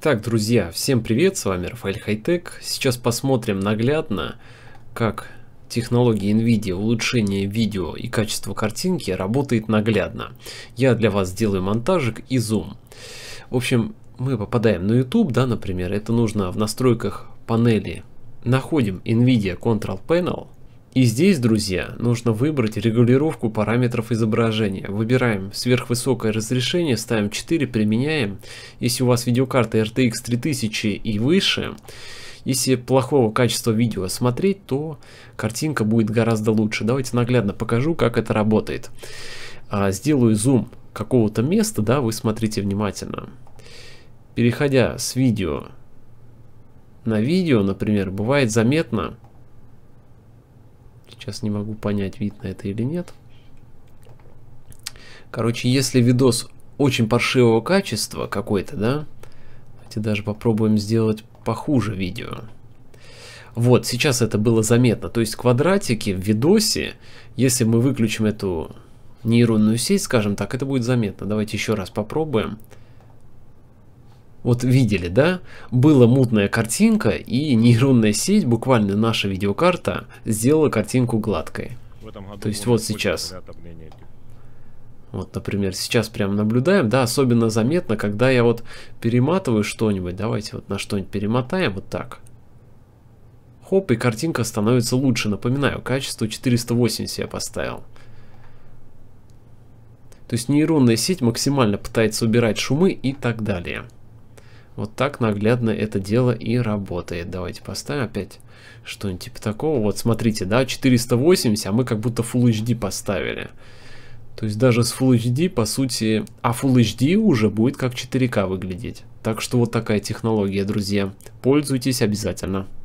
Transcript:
Так, друзья, всем привет, с вами Рафаэль Хайтек. Сейчас посмотрим наглядно, как технология NVIDIA, улучшение видео и качество картинки работает наглядно. Я для вас сделаю монтажик и зум. В общем, мы попадаем на YouTube, да, например, это нужно в настройках панели. Находим NVIDIA Control Panel – и здесь, друзья, нужно выбрать регулировку параметров изображения. Выбираем сверхвысокое разрешение, ставим 4, применяем. Если у вас видеокарта RTX 3000 и выше, если плохого качества видео смотреть, то картинка будет гораздо лучше. Давайте наглядно покажу, как это работает. А, сделаю зум какого-то места, да, вы смотрите внимательно. Переходя с видео на видео, например, бывает заметно, Сейчас не могу понять, видно это или нет. Короче, если видос очень паршивого качества какой-то, да, давайте даже попробуем сделать похуже видео. Вот, сейчас это было заметно. То есть квадратики в видосе, если мы выключим эту нейронную сеть, скажем так, это будет заметно. Давайте еще раз попробуем. Попробуем. Вот видели, да? Была мутная картинка, и нейронная сеть, буквально наша видеокарта, сделала картинку гладкой. То есть вот сейчас. Вот, например, сейчас прям наблюдаем, да, особенно заметно, когда я вот перематываю что-нибудь, давайте вот на что-нибудь перемотаем, вот так. Хоп, и картинка становится лучше, напоминаю, качество 480 я поставил. То есть нейронная сеть максимально пытается убирать шумы и так далее. Вот так наглядно это дело и работает. Давайте поставим опять что-нибудь типа такого. Вот смотрите, да, 480, а мы как будто Full HD поставили. То есть даже с Full HD, по сути, а Full HD уже будет как 4К выглядеть. Так что вот такая технология, друзья. Пользуйтесь обязательно.